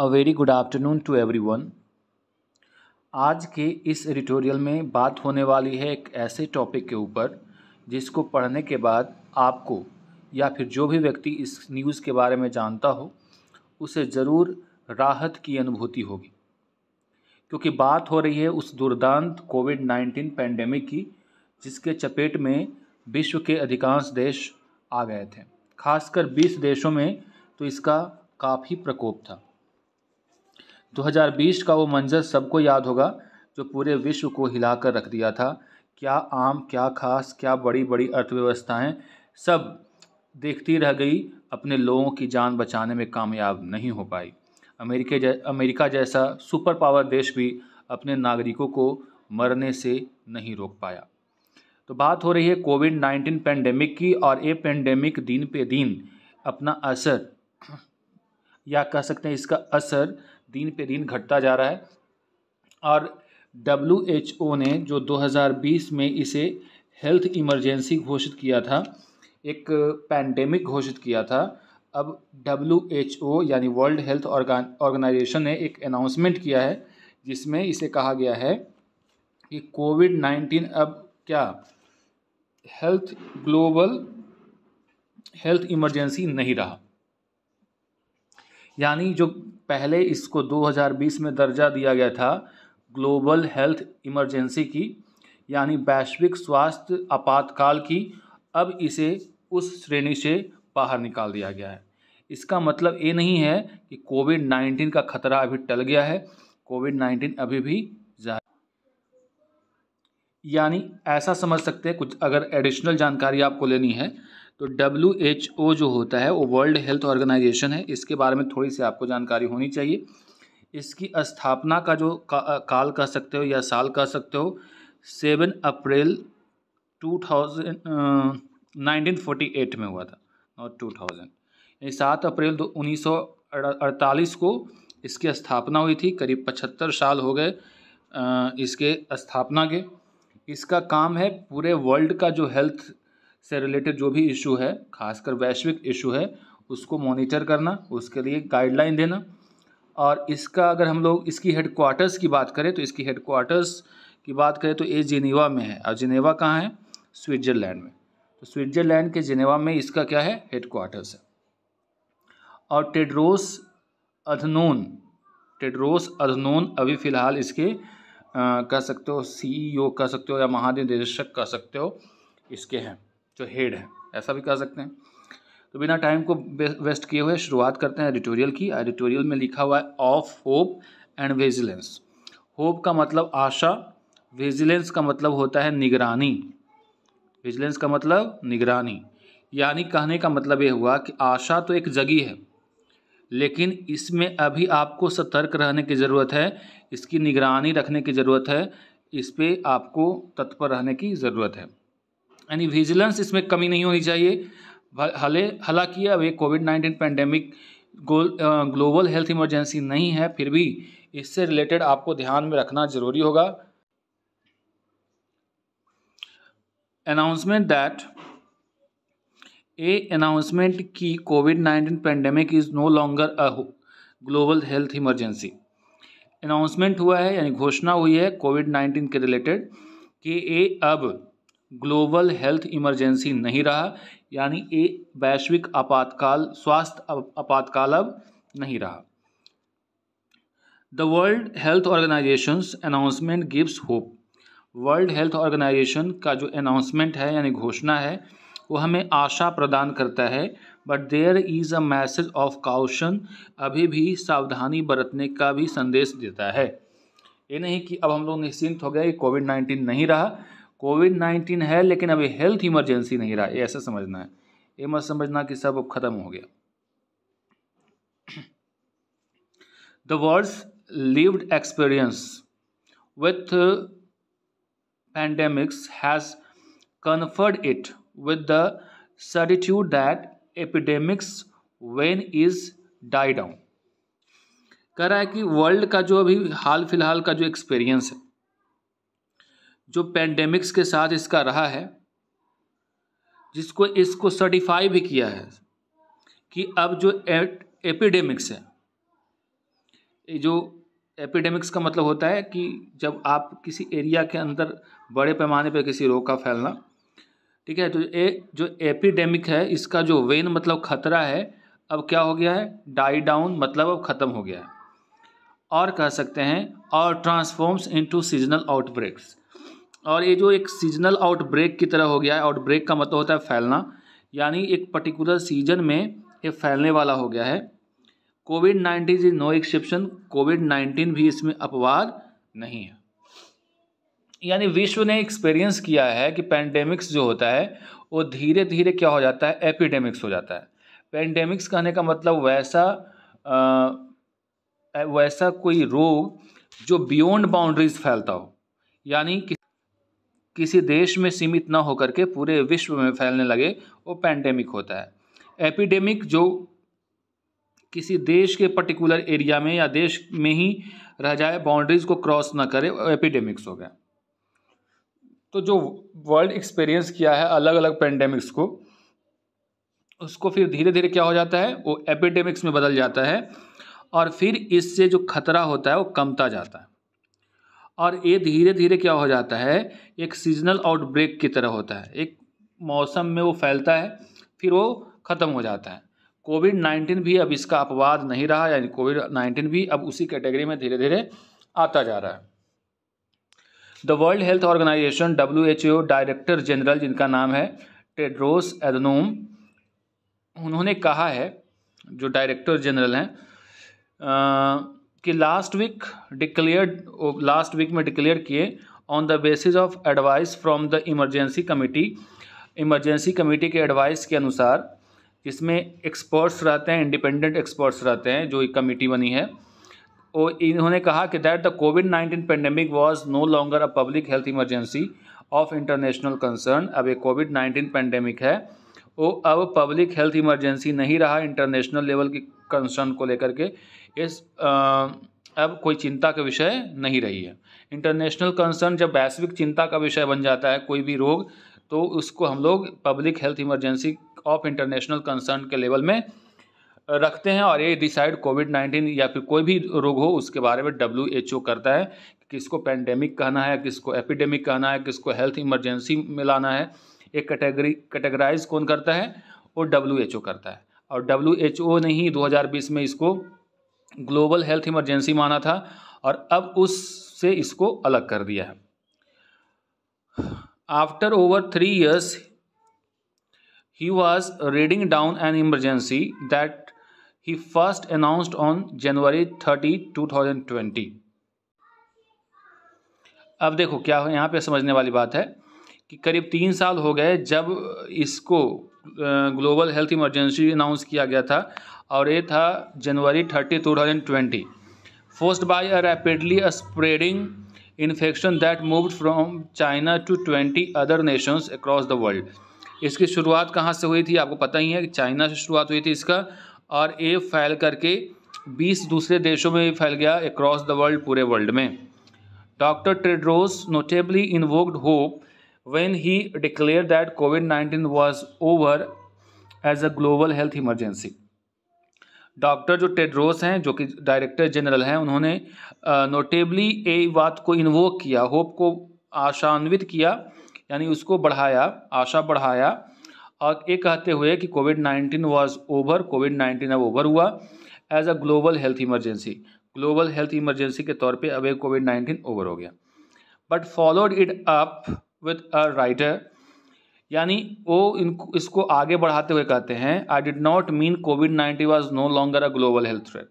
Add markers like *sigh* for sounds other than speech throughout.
A very good afternoon to everyone आज के इस एडिटोरियल में बात होने वाली है एक ऐसे टॉपिक के ऊपर जिसको पढ़ने के बाद आपको या फिर जो भी व्यक्ति इस न्यूज़ के बारे में जानता हो उसे ज़रूर राहत की अनुभूति होगी क्योंकि बात हो रही है उस दुर्दांत कोविड नाइन्टीन पैंडेमिक की जिसके चपेट में विश्व के अधिकांश देश आ गए थे खासकर 20 देशों में तो इसका काफ़ी प्रकोप था 2020 का वो मंजर सबको याद होगा जो पूरे विश्व को हिला कर रख दिया था क्या आम क्या खास क्या बड़ी बड़ी अर्थव्यवस्थाएं सब देखती रह गई अपने लोगों की जान बचाने में कामयाब नहीं हो पाई अमेरिके जै, अमेरिका जैसा सुपर पावर देश भी अपने नागरिकों को मरने से नहीं रोक पाया तो बात हो रही है कोविड नाइन्टीन पेंडेमिक की और ये पेंडेमिक दिन पे दिन अपना असर या कह सकते हैं इसका असर दिन पे दिन घटता जा रहा है और डब्ल्यू एच ओ ने जो 2020 में इसे हेल्थ इमरजेंसी घोषित किया था एक पैंडेमिक घोषित किया था अब डब्ल्यू एच ओ यानी वर्ल्ड हेल्थ ऑर्गेनाइजेशन ने एक अनाउंसमेंट किया है जिसमें इसे कहा गया है कि कोविड नाइन्टीन अब क्या हेल्थ ग्लोबल हेल्थ इमरजेंसी नहीं रहा यानी जो पहले इसको 2020 में दर्जा दिया गया था ग्लोबल हेल्थ इमरजेंसी की यानी वैश्विक स्वास्थ्य आपातकाल की अब इसे उस श्रेणी से बाहर निकाल दिया गया है इसका मतलब ये नहीं है कि कोविड नाइन्टीन का खतरा अभी टल गया है कोविड नाइन्टीन अभी भी जारी यानी ऐसा समझ सकते हैं कुछ अगर एडिशनल जानकारी आपको लेनी है तो डब्ल्यू एच ओ जो होता है वो वर्ल्ड हेल्थ ऑर्गेनाइजेशन है इसके बारे में थोड़ी सी आपको जानकारी होनी चाहिए इसकी स्थापना का जो का, काल कह सकते हो या साल कह सकते हो seven April two thousand nineteen forty eight में हुआ था और टू थाउजेंड सात अप्रैल दो उन्नीस सौ अड़तालीस को इसकी स्थापना हुई थी करीब पचहत्तर साल हो गए इसके स्थापना के इसका काम है पूरे वर्ल्ड का जो हेल्थ से रिलेटेड जो भी इशू है खासकर वैश्विक इशू है उसको मॉनिटर करना उसके लिए गाइडलाइन देना और इसका अगर हम लोग इसकी हेडक्वार्टर्स की बात करें तो इसकी हेडक्वार्टर्स की बात करें तो ये जिनेवा में है और जिनेवा कहाँ है स्विट्ज़रलैंड में तो स्विट्ज़रलैंड के जिनेवा में इसका क्या है हेडक्वार्टर्स है और टेड्रोस अधनोन टेड्रोस अधनोन अभी फ़िलहाल इसके कह सकते हो सीईओ e कह सकते हो या महानिदेशक कह सकते हो इसके हैं जो हेड है ऐसा भी कह सकते हैं तो बिना टाइम को वेस्ट किए हुए शुरुआत करते हैं एडिटोरियल की एडिटोरियल में लिखा हुआ है of hope and vigilance hope का मतलब आशा विजिलेंस का मतलब होता है निगरानी विजिलेंस का मतलब निगरानी यानी कहने का मतलब ये हुआ कि आशा तो एक जगी है लेकिन इसमें अभी आपको सतर्क रहने की ज़रूरत है इसकी निगरानी रखने की ज़रूरत है इस पर आपको तत्पर रहने की ज़रूरत है यानी विजिलेंस इसमें कमी नहीं होनी चाहिए हले हालांकि अब ये COVID nineteen pandemic global health emergency नहीं है फिर भी इससे रिलेटेड आपको ध्यान में रखना ज़रूरी होगा अनाउंसमेंट दैट ए अनाउंसमेंट की COVID nineteen pandemic is no longer a global health emergency announcement हुआ है यानी घोषणा हुई है कोविड नाइन्टीन के रिलेटेड कि ये अब ग्लोबल हेल्थ इमरजेंसी नहीं रहा यानी ए वैश्विक आपातकाल स्वास्थ्य आपातकाल अब नहीं रहा the World Health Organization announcement gives hope World Health Organization का जो अनाउंसमेंट है यानी घोषणा है वो हमें आशा प्रदान करता है but there is a message of caution अभी भी सावधानी बरतने का भी संदेश देता है ये नहीं कि अब हम लोग निश्चिंत हो गए कोविड नाइन्टीन नहीं रहा कोविड नाइन्टीन है लेकिन अभी हेल्थ इमरजेंसी नहीं रहा ये ऐसा समझना है ये मत समझना कि सब अब ख़त्म हो गया the words lived experience with pandemics has conferred it with the certitude that epidemics wane is die down कह रहा है कि वर्ल्ड का जो अभी हाल फिलहाल का जो एक्सपीरियंस है जो पेंडेमिक्स के साथ इसका रहा है जिसको इसको सर्टिफाई भी किया है कि अब जो एपिडेमिक्स है जो एपिडेमिक्स का मतलब होता है कि जब आप किसी एरिया के अंदर बड़े पैमाने पर किसी रोग का फैलना ठीक है तो ए जो एपिडेमिक है इसका जो वेन मतलब खतरा है अब क्या हो गया है डाई डाउन मतलब अब ख़त्म हो गया है और कह सकते हैं और ट्रांसफॉर्म्स इनटू सीजनल आउटब्रेक्स और ये जो एक सीजनल आउटब्रेक की तरह हो गया है आउटब्रेक का मतलब होता है फैलना यानी एक पर्टिकुलर सीजन में ये फैलने वाला हो गया है COVID nineteen is no exception COVID nineteen भी इसमें अपवाद नहीं है यानी विश्व ने एक्सपीरियंस किया है कि पैंडेमिक्स जो होता है वो धीरे धीरे क्या हो जाता है एपिडेमिक्स हो जाता है पैंडेमिक्स कहने का मतलब वैसा आ, वैसा कोई रोग जो बियॉन्ड बाउंड्रीज फैलता हो यानी कि किसी देश में सीमित ना होकर के पूरे विश्व में फैलने लगे वो पैंडेमिक होता है एपिडेमिक जो किसी देश के पर्टिकुलर एरिया में या देश में ही रह जाए बाउंड्रीज को क्रॉस ना करे एपिडेमिक्स हो गया तो जो वर्ल्ड एक्सपीरियंस किया है अलग अलग पेंडेमिक्स को उसको फिर धीरे धीरे क्या हो जाता है वो एपिडेमिक्स में बदल जाता है और फिर इससे जो खतरा होता है वो कमता जाता है और ये धीरे धीरे क्या हो जाता है एक सीजनल आउटब्रेक की तरह होता है एक मौसम में वो फैलता है फिर वो ख़त्म हो जाता है कोविड नाइन्टीन भी अब इसका अपवाद नहीं रहा यानी कोविड नाइन्टीन भी अब उसी कैटेगरी में धीरे धीरे आता जा रहा है the World Health Organization W H O director general जिनका नाम है टेड्रोस एदनोम उन्होंने कहा है जो डायरेक्टर जनरल हैं कि last week declared last week में डिक्लेयर किए on the basis of advice from the emergency committee emergency committee के एडवाइस के अनुसार इसमें एक्सपर्ट्स रहते हैं इंडिपेंडेंट एक्सपर्ट्स रहते हैं जो एक कमेटी बनी है और इन्होंने कहा कि that the COVID nineteen pandemic was no longer a public health emergency of international concern अब ये कोविड नाइन्टीन पेंडेमिक है वो अब पब्लिक हेल्थ इमरजेंसी नहीं रहा इंटरनेशनल लेवल की कंसर्न को लेकर के इस आ, अब कोई चिंता का विषय नहीं रही है इंटरनेशनल कंसर्न जब वैश्विक चिंता का विषय बन जाता है कोई भी रोग तो उसको हम लोग public health emergency of international concern के लेवल में रखते हैं और ये डिसाइड कोविड नाइन्टीन या फिर कोई भी रोग हो उसके बारे में डब्ल्यू एच ओ करता है किसको पैंडेमिक कहना है किसको एपिडेमिक कहना है किसको हेल्थ इमरजेंसी में लाना है एक कैटेगरी कैटेगराइज कौन करता है और डब्ल्यू करता है और डब्ल्यू ने ही में इसको ग्लोबल हेल्थ इमरजेंसी माना था और अब उससे इसको अलग कर दिया है after over three years he was reading down an emergency that he first announced on January thirty two thousand twenty अब देखो क्या हो यहाँ पे समझने वाली बात है कि करीब तीन साल हो गए जब इसको ग्लोबल हेल्थ इमरजेंसी अनाउंस किया गया था और ये था January thirty two thousand twenty forced by a rapidly spreading infection that moved from China to twenty other nations across the world इसकी शुरुआत कहाँ से हुई थी आपको पता ही है चाइना से शुरुआत हुई थी इसका और ये फैल करके बीस दूसरे देशों में फैल गया अक्रॉस द वर्ल्ड पूरे वर्ल्ड में doctor Tedros notably invoked hope when he declared that COVID 19 was over as a global health emergency. Doctor जो टेड्रोस हैं जो कि डायरेक्टर जनरल हैं उन्होंने नोटेबली ए बात को इन्वोक किया होप को आशान्वित किया यानी उसको बढ़ाया आशा बढ़ाया और ये कहते हुए कि COVID nineteen was over COVID nineteen अब ओवर हुआ as a global health emergency global health emergency के तौर पे अब ये कोविड नाइन्टीन ओवर हो गया but followed it up with a rider यानी वो इनको इसको आगे बढ़ाते हुए कहते हैं I did not mean COVID nineteen was no longer a global health threat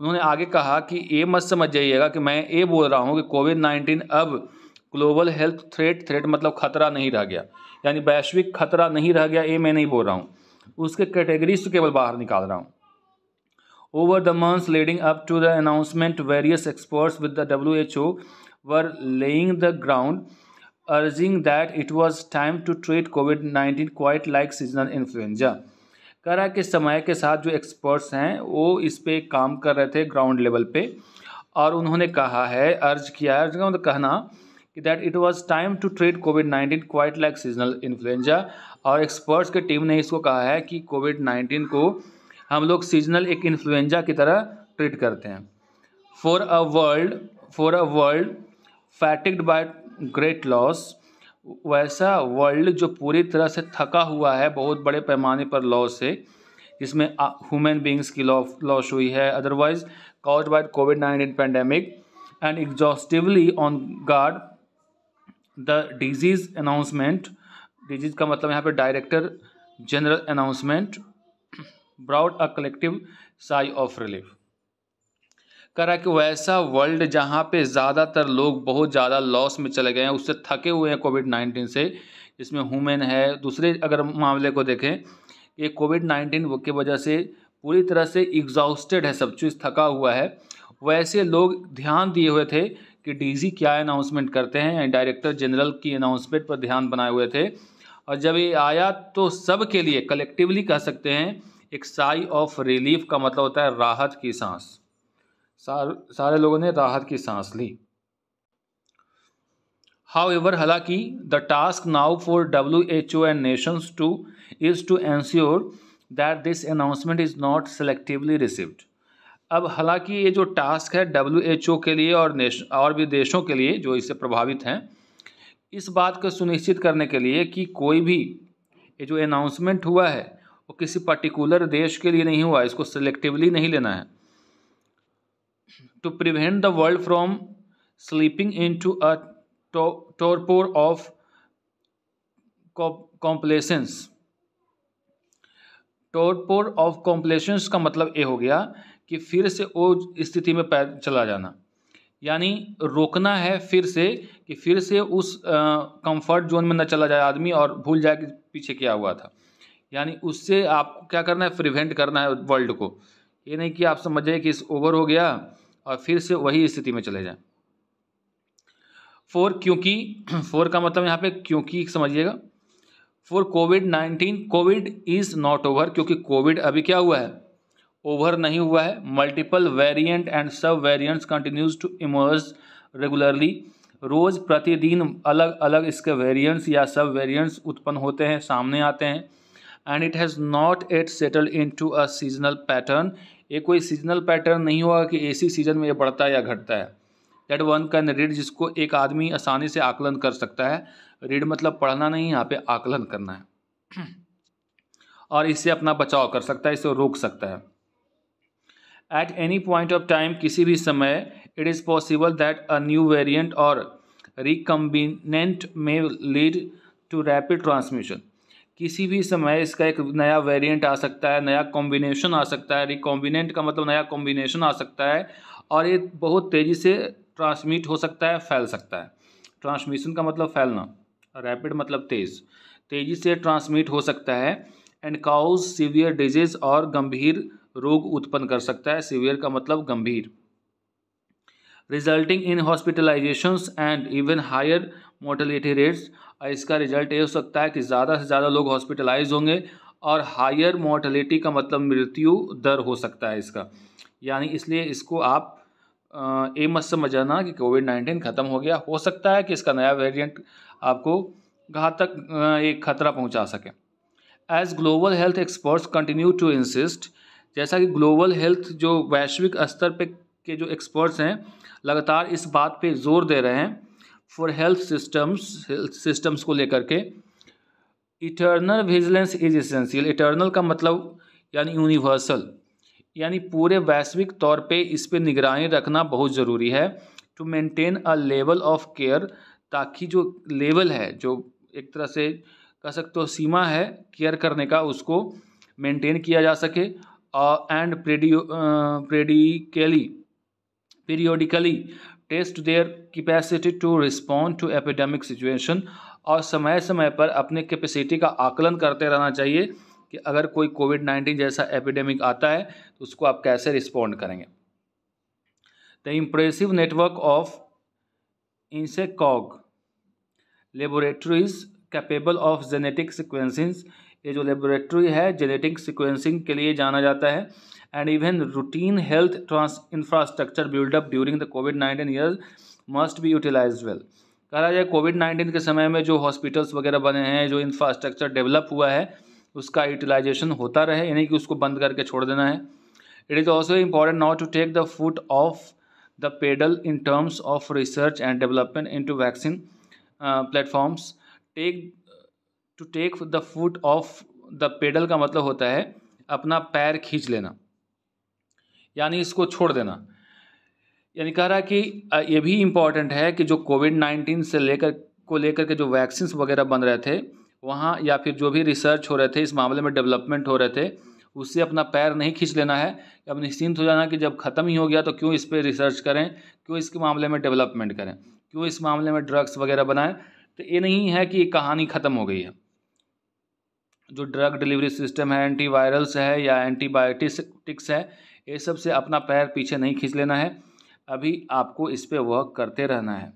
उन्होंने आगे कहा कि ये मत समझ जाइएगा कि मैं ये बोल रहा हूँ कि कोविड नाइन्टीन अब ग्लोबल हेल्थ थ्रेट थ्रेट मतलब खतरा नहीं रह गया यानी वैश्विक खतरा नहीं रह गया ये मैं नहीं बोल रहा हूँ उसके कैटेगरीज केवल बाहर निकाल रहा हूँ Over leading up to the announcement various experts with the W H O were laying the ground urging that it was time to treat COVID nineteen quite like seasonal influenza कह रहा है कि समय के साथ जो एक्सपर्ट्स हैं वो इस पर काम कर रहे थे ग्राउंड लेवल पे और उन्होंने कहा है अर्ज किया है मतलब कहना कि that it was time to treat COVID nineteen quite like seasonal influenza और एक्सपर्ट्स की टीम ने इसको कहा है कि कोविड नाइन्टीन को हम लोग सीजनल एक इन्फ्लुएंजा की तरह ट्रीट करते हैं for a world for a world fatigued by great loss वैसा वर्ल्ड जो पूरी तरह से थका हुआ है बहुत बड़े पैमाने पर लॉस से जिसमें ह्यूमन बींग्स की लॉस हुई है otherwise caused by COVID nineteen pandemic and exhaustively on guard the disease announcement disease का मतलब यहाँ पे director general announcement brought a collective sigh of relief करा कि वैसा वर्ल्ड जहाँ पे ज़्यादातर लोग बहुत ज़्यादा लॉस में चले गए हैं उससे थके हुए हैं कोविड नाइन्टीन से इसमें हुमेन है दूसरे अगर मामले को देखें कि कोविड नाइन्टीन की वजह से पूरी तरह से एग्जॉस्टेड है सब चीज़ थका हुआ है वैसे लोग ध्यान दिए हुए थे कि डीजी क्या अनाउंसमेंट करते हैं डायरेक्टर जनरल की अनाउंसमेंट पर ध्यान बनाए हुए थे और जब ये आया तो सब के लिए कलेक्टिवली कह सकते हैं एक साई ऑफ रिलीफ का मतलब होता है राहत की सांस सार, सारे लोगों ने राहत की सांस ली हाउ एवर हालांकि the task now for W H O and nations too is to ensure that this announcement is not selectively received अब हालांकि ये जो टास्क है डब्ल्यू एच ओ के लिए और नेश और भी देशों के लिए जो इससे प्रभावित हैं इस बात को सुनिश्चित करने के लिए कि कोई भी ये जो अनाउंसमेंट हुआ है वो किसी पर्टिकुलर देश के लिए नहीं हुआ इसको सेलेक्टिवली नहीं लेना है to prevent the world from slipping into a torpor of complacence torpor of complacence का मतलब ये हो गया कि फिर से वो स्थिति में पैर चला जाना यानी रोकना है फिर से कि फिर से उस कंफर्ट जोन में न चला जाए आदमी और भूल जाए कि पीछे क्या हुआ था यानी उससे आपको क्या करना है प्रिवेंट करना है वर्ल्ड को ये नहीं कि आप समझ जाए कि इस ओवर हो गया और फिर से वही स्थिति में चले जाएं फोर क्योंकि *clears throat* फोर का मतलब यहाँ पे क्योंकि समझिएगा for COVID nineteen COVID is not over क्योंकि कोविड अभी क्या हुआ है ओवर नहीं हुआ है multiple variant and subvariants continues to emerge regularly रोज़ प्रतिदिन अलग अलग इसके वेरिएंट्स या सब वेरिएंट्स उत्पन्न होते हैं सामने आते हैं and it has not yet settle into a seasonal pattern ये कोई सीजनल पैटर्न नहीं होगा कि एसी सीजन में ये बढ़ता है या घटता है डेट वन कैन रीड जिसको एक आदमी आसानी से आकलन कर सकता है रीड मतलब पढ़ना नहीं यहाँ पे आकलन करना है और इससे अपना बचाव कर सकता है इसे रोक सकता है at any point of time किसी भी समय it is possible that a new variant और recombinant may lead to rapid transmission किसी भी समय इसका एक नया वेरिएंट आ सकता है नया कॉम्बिनेशन आ सकता है रिकॉम्बिनेंट का मतलब नया कॉम्बिनेशन आ सकता है और ये बहुत तेज़ी से ट्रांसमिट हो सकता है फैल सकता है ट्रांसमिशन का मतलब फैलना रैपिड मतलब तेज़ तेज़ी से ट्रांसमिट हो सकता है एंड काउज सीवियर डिजीज और गंभीर रोग उत्पन्न कर सकता है सीवियर का मतलब गंभीर resulting in hospitalisations and even higher mortality rates और इसका रिजल्ट ये हो सकता है कि ज़्यादा से ज़्यादा लोग हॉस्पिटलाइज होंगे और हायर मोर्टलिटी का मतलब मृत्यु दर हो सकता है इसका यानी इसलिए इसको आप ये मत समझाना कि कोविड नाइन्टीन ख़त्म हो गया हो सकता है कि इसका नया वेरियंट आपको घातक एक खतरा पहुँचा सके as global health experts continue to insist जैसा कि ग्लोबल हेल्थ जो वैश्विक स्तर पे के जो एक्सपर्ट्स हैं लगातार इस बात पे जोर दे रहे हैं for health systems health systems को लेकर के eternal vigilance is essential eternal का मतलब यानी यूनिवर्सल यानी पूरे वैश्विक तौर पे इस पर निगरानी रखना बहुत ज़रूरी है to maintain a level of care ताकि जो लेवल है जो एक तरह से कह सकते हो सीमा है केयर करने का उसको मेंटेन किया जा सके एंड प्रेडियो प्रेडिकली periodically test their capacity to respond to epidemic situation और समय समय पर अपने कैपेसिटी का आकलन करते रहना चाहिए कि अगर कोई कोविड नाइन्टीन जैसा एपिडेमिक आता है तो उसको आप कैसे रिस्पॉन्ड करेंगे the impressive network of INSACOG laboratories capable of genetic sequencing ये जो लेबोरेटरी है जेनेटिक सिक्वेंसिंग के लिए जाना जाता है and even routine health trans infrastructure buildup during the COVID nineteen year must be utilise well कहा जाए कोविड नाइन्टीन के समय में जो हॉस्पिटल्स वगैरह बने हैं जो इंफ्रास्ट्रक्चर डेवलप हुआ है उसका यूटिलाइजेशन होता रहे यानी कि उसको बंद करके छोड़ देना है it is also important not to take the foot off the pedal in terms of research and development into vaccine platforms take to take the foot off the pedal का मतलब होता है अपना पैर खींच लेना यानी इसको छोड़ देना यानी कह रहा है कि ये भी इम्पॉर्टेंट है कि जो कोविड नाइन्टीन से लेकर को लेकर के जो वैक्सीन्स वगैरह बन रहे थे वहाँ या फिर जो भी रिसर्च हो रहे थे इस मामले में डेवलपमेंट हो रहे थे उससे अपना पैर नहीं खींच लेना है अब निश्चिंत हो जाना कि जब ख़त्म ही हो गया तो क्यों इस पर रिसर्च करें क्यों इसके मामले में डेवलपमेंट करें क्यों इस मामले में ड्रग्स वगैरह बनाएं तो ये नहीं है कि कहानी ख़त्म हो गई है जो ड्रग डिलीवरी सिस्टम है एंटीवायरल्स है या एंटीबायोटिक्स है ये सब से अपना पैर पीछे नहीं खींच लेना है अभी आपको इस पर वर्क करते रहना है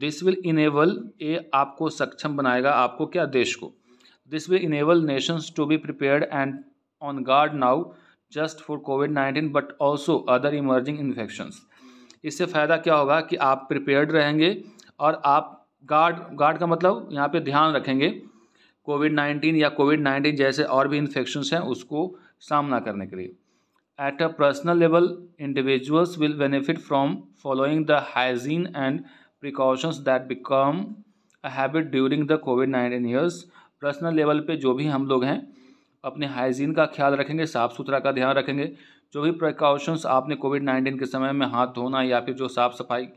दिस विल इनेबल ये आपको सक्षम बनाएगा आपको क्या देश को this will enable nations to be prepared and on guard now just for COVID nineteen but also other emerging infections इससे फ़ायदा क्या होगा कि आप प्रिपेयर्ड रहेंगे और आप गार्ड गार्ड का मतलब यहाँ पे ध्यान रखेंगे कोविड नाइन्टीन या कोविड नाइन्टीन जैसे और भी इन्फेक्शन हैं उसको सामना करने के लिए at a personal level individuals will benefit from following the hygiene and precautions that become a habit during the COVID nineteen years personal level पे जो भी हम लोग हैं अपने हाइजीन का ख्याल रखेंगे साफ़ सुथरा का ध्यान रखेंगे जो भी प्रिकॉशंस आपने कोविड नाइन्टीन के समय में हाथ धोना या फिर जो साफ़ सफाई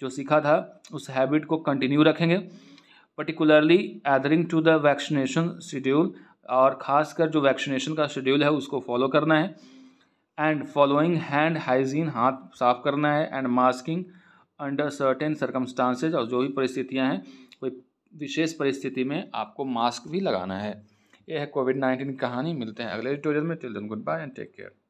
जो सीखा था उस हैबिट को कंटिन्यू रखेंगे particularly adhering to the vaccination schedule और ख़ासकर जो वैक्सीनेशन का शेड्यूल है उसको फॉलो करना है एंड फॉलोइंग हैंड हाइजीन हाथ साफ करना है and masking under certain circumstances और जो भी परिस्थितियाँ हैं कोई विशेष परिस्थिति में आपको मास्क भी लगाना है यह है कोविड नाइन्टीन की कहानी मिलते हैं अगले ट्यूटोरियल में till goodbye and take care